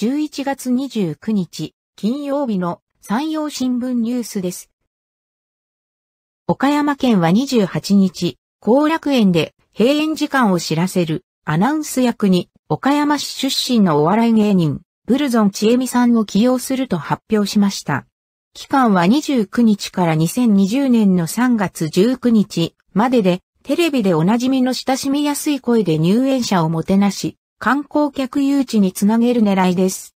11月29日、金曜日の山陽新聞ニュースです。岡山県は28日、後楽園で閉園時間を知らせるアナウンス役に岡山市出身のお笑い芸人、ブルゾンちえみさんを起用すると発表しました。期間は29日から2020年の3月19日までで、テレビでおなじみの親しみやすい声で入園者をもてなし、観光客誘致につなげる狙いです。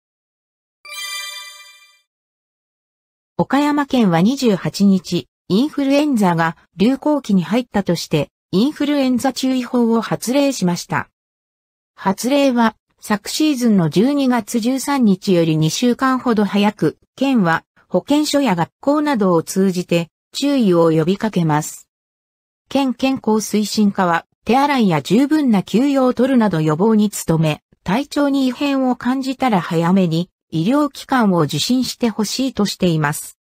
岡山県は28日、インフルエンザが流行期に入ったとして、インフルエンザ注意報を発令しました。発令は、昨シーズンの12月13日より2週間ほど早く、県は保健所や学校などを通じて注意を呼びかけます。県健康推進課は手洗いや十分な休養を取るなど予防に努め、体調に異変を感じたら早めに医療機関を受診してほしいとしています。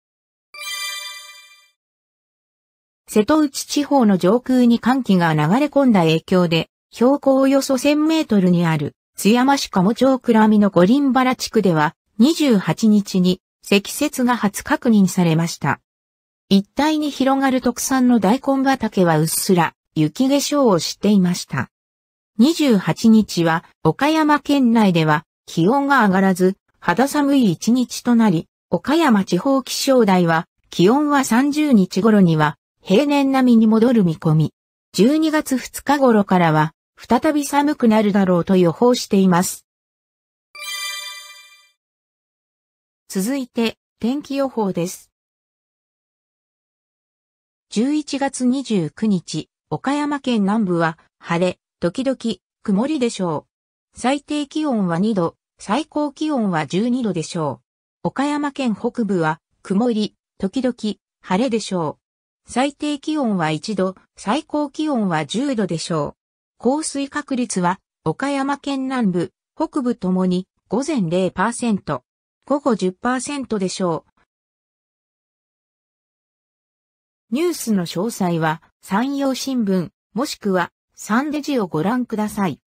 瀬戸内地方の上空に寒気が流れ込んだ影響で、標高およそ1000メートルにある津山市鴨町倉見の五輪原地区では28日に積雪が初確認されました。一帯に広がる特産の大根畑はうっすら雪化粧をしていました。28日は岡山県内では気温が上がらず肌寒い一日となり、岡山地方気象台は気温は30日頃には平年並みに戻る見込み。12月2日頃からは再び寒くなるだろうと予報しています。続いて天気予報です。11月29日、岡山県南部は晴れ、時々曇りでしょう。最低気温は2度、最高気温は12度でしょう。岡山県北部は曇り、時々晴れでしょう。最低気温は1度、最高気温は10度でしょう。降水確率は岡山県南部、北部ともに午前0%、午後10%でしょう。ニュースの詳細は山陽新聞、もしくはサンデジをご覧ください。